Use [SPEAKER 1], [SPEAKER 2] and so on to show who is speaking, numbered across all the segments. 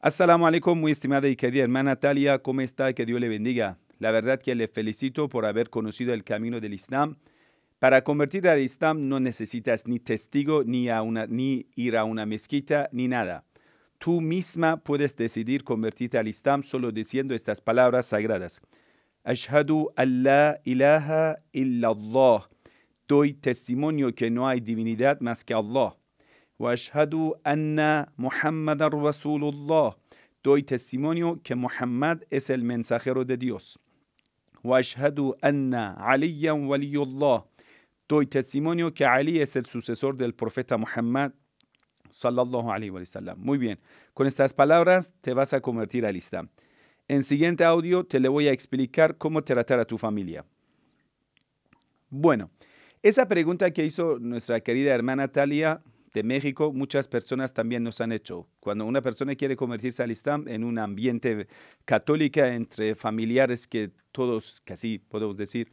[SPEAKER 1] Assalamu alaikum, muy estimada y querida hermana Talia, ¿cómo está? Que Dios le bendiga. La verdad que le felicito por haber conocido el camino del Islam. Para convertir al Islam no necesitas ni testigo, ni, a una, ni ir a una mezquita, ni nada. Tú misma puedes decidir convertirte al Islam solo diciendo estas palabras sagradas. Ashhadu Allah ilaha illallah. Doy testimonio que no hay divinidad más que Allah. Washadu anna Muhammad al Rasulullah doy testimonio que Muhammad es el mensajero de Dios. Washadu anna aliyan waliyullah. Doy testimonio que Ali es el sucesor del profeta Muhammad sallallahu alaihi sallam. Muy bien. Con estas palabras te vas a convertir al Islam. En siguiente audio te le voy a explicar cómo tratar a tu familia. Bueno, esa pregunta que hizo nuestra querida hermana Talia de México, muchas personas también nos han hecho. Cuando una persona quiere convertirse al Islam en un ambiente católico entre familiares que todos, casi podemos decir,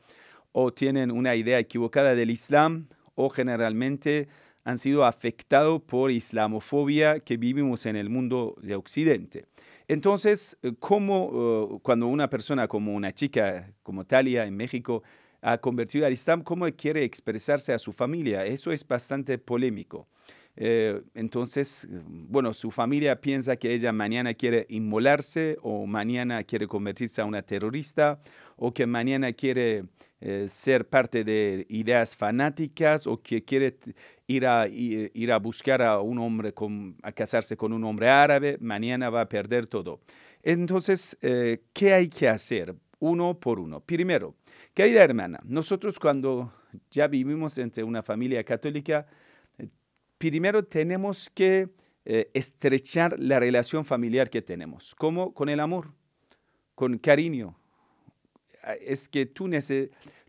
[SPEAKER 1] o tienen una idea equivocada del Islam o generalmente han sido afectados por islamofobia que vivimos en el mundo de Occidente. Entonces, ¿cómo eh, cuando una persona como una chica como Talia en México ha convertido al Islam, cómo quiere expresarse a su familia. Eso es bastante polémico. Eh, entonces, bueno, su familia piensa que ella mañana quiere inmolarse o mañana quiere convertirse a una terrorista o que mañana quiere eh, ser parte de ideas fanáticas o que quiere ir a, ir a buscar a un hombre, con, a casarse con un hombre árabe, mañana va a perder todo. Entonces, eh, ¿qué hay que hacer? Uno por uno. Primero, Querida hermana, nosotros cuando ya vivimos entre una familia católica, eh, primero tenemos que eh, estrechar la relación familiar que tenemos. como Con el amor, con cariño. Ah, es que tú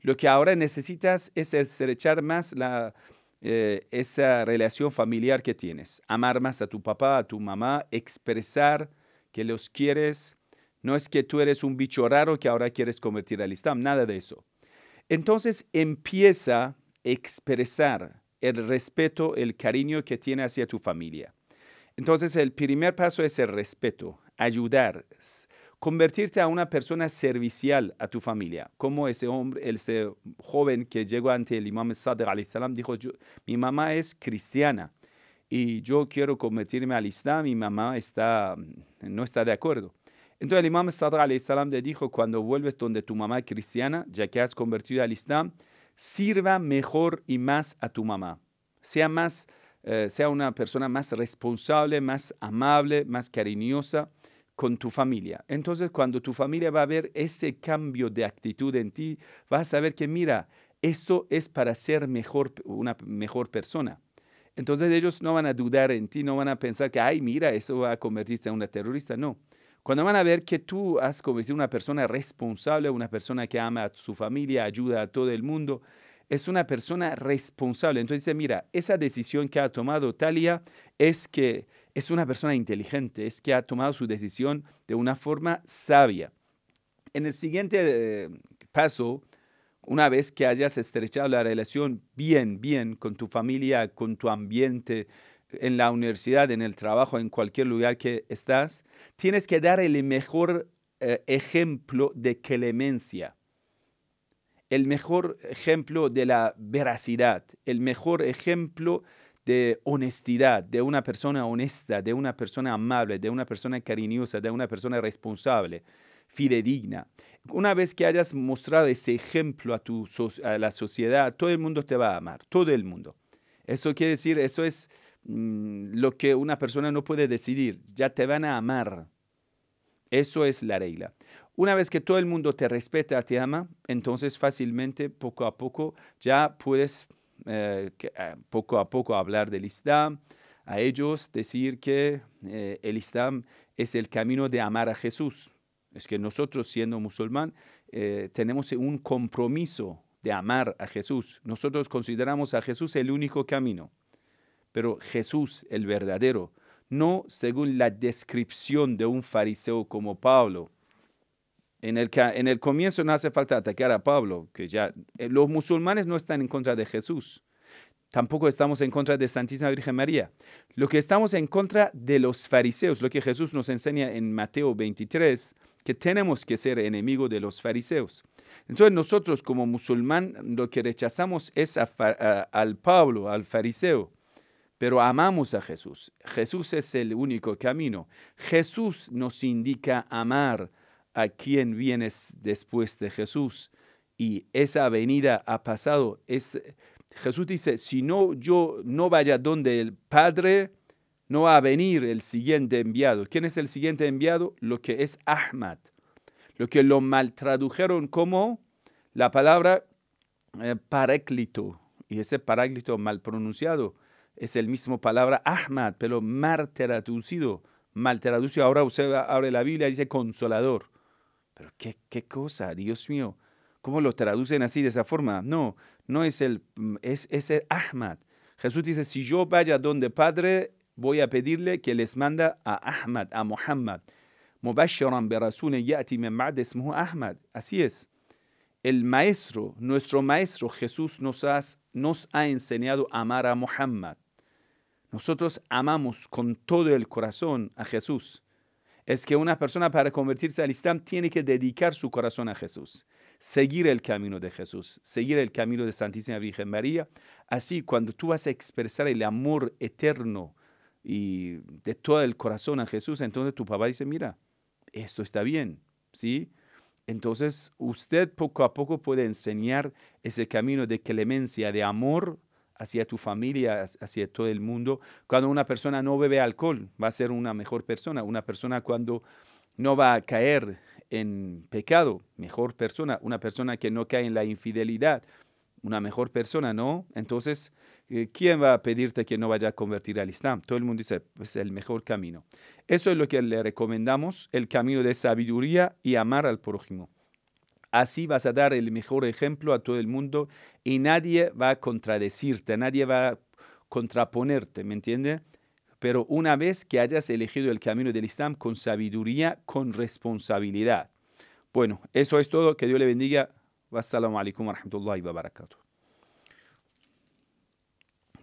[SPEAKER 1] lo que ahora necesitas es estrechar más la, eh, esa relación familiar que tienes, amar más a tu papá, a tu mamá, expresar que los quieres, no es que tú eres un bicho raro que ahora quieres convertir al Islam, nada de eso. Entonces empieza a expresar el respeto, el cariño que tiene hacia tu familia. Entonces el primer paso es el respeto, ayudar, convertirte a una persona servicial a tu familia. Como ese hombre, ese joven que llegó ante el imam Sadr al dijo, mi mamá es cristiana y yo quiero convertirme al Islam, mi mamá está, no está de acuerdo. Entonces el imam Sadr salam le dijo, cuando vuelves donde tu mamá cristiana, ya que has convertido al Islam, sirva mejor y más a tu mamá. Sea, eh, sea una persona más responsable, más amable, más cariñosa con tu familia. Entonces cuando tu familia va a ver ese cambio de actitud en ti, vas a saber que mira, esto es para ser mejor, una mejor persona. Entonces ellos no van a dudar en ti, no van a pensar que, ay, mira, eso va a convertirse en una terrorista. No, cuando van a ver que tú has convertido en una persona responsable, una persona que ama a su familia, ayuda a todo el mundo, es una persona responsable. Entonces mira, esa decisión que ha tomado Talia es que es una persona inteligente, es que ha tomado su decisión de una forma sabia. En el siguiente eh, paso, una vez que hayas estrechado la relación bien, bien con tu familia, con tu ambiente, en la universidad, en el trabajo, en cualquier lugar que estás, tienes que dar el mejor eh, ejemplo de clemencia, el mejor ejemplo de la veracidad, el mejor ejemplo de honestidad, de una persona honesta, de una persona amable, de una persona cariñosa, de una persona responsable, fidedigna. Una vez que hayas mostrado ese ejemplo a, tu, a la sociedad, todo el mundo te va a amar, todo el mundo. Eso quiere decir, eso es Mm, lo que una persona no puede decidir. Ya te van a amar. Eso es la regla. Una vez que todo el mundo te respeta, te ama, entonces fácilmente, poco a poco, ya puedes eh, eh, poco a poco hablar del Islam, a ellos decir que eh, el Islam es el camino de amar a Jesús. Es que nosotros siendo musulmán tenemos un compromiso de amar a Jesús. Nosotros consideramos a Jesús el único camino pero Jesús el verdadero, no según la descripción de un fariseo como Pablo. En el, en el comienzo no hace falta atacar a Pablo, que ya eh, los musulmanes no están en contra de Jesús. Tampoco estamos en contra de Santísima Virgen María. Lo que estamos en contra de los fariseos, lo que Jesús nos enseña en Mateo 23, que tenemos que ser enemigos de los fariseos. Entonces nosotros como musulmán lo que rechazamos es al Pablo, al fariseo pero amamos a Jesús. Jesús es el único camino. Jesús nos indica amar a quien vienes después de Jesús. Y esa venida ha pasado. Es, Jesús dice, si no yo no vaya donde el Padre, no va a venir el siguiente enviado. ¿Quién es el siguiente enviado? Lo que es Ahmad. Lo que lo maltradujeron como la palabra eh, paráclito. Y ese paráclito mal pronunciado es el mismo palabra Ahmad, pero mal traducido, mal traducido. Ahora usted abre la Biblia y dice consolador. Pero qué, cosa, Dios mío. ¿Cómo lo traducen así de esa forma? No, no es el, mm, es, Ahmad. Jesús dice, si yo vaya donde Padre, voy a pedirle que les manda a Ahmad, a Muhammad. Ahmad. Así es. El maestro, nuestro maestro Jesús nos, nos ha enseñado a amar a Muhammad nosotros amamos con todo el corazón a Jesús, es que una persona para convertirse al Islam tiene que dedicar su corazón a Jesús, seguir el camino de Jesús, seguir el camino de Santísima Virgen María. Así, cuando tú vas a expresar el amor eterno y de todo el corazón a Jesús, entonces tu papá dice, mira, esto está bien, ¿sí? Entonces usted poco a poco puede enseñar ese camino de clemencia, de amor hacia tu familia, hacia todo el mundo. Cuando una persona no bebe alcohol, va a ser una mejor persona. Una persona cuando no va a caer en pecado, mejor persona. Una persona que no cae en la infidelidad, una mejor persona, ¿no? Entonces, eh, ¿quién va a pedirte que no vaya a convertir al Islam? Todo el mundo dice, es pues, el mejor camino. Eso es lo que le recomendamos, el camino de sabiduría y amar al prójimo. Así vas a dar el mejor ejemplo a todo el mundo y nadie va a contradecirte, nadie va a contraponerte, ¿me entiendes? Pero una vez que hayas elegido el camino del Islam con sabiduría, con responsabilidad. Bueno, eso es todo. Que Dios le bendiga. Wassalamu alaikum wa rahmatullahi wa barakatuh.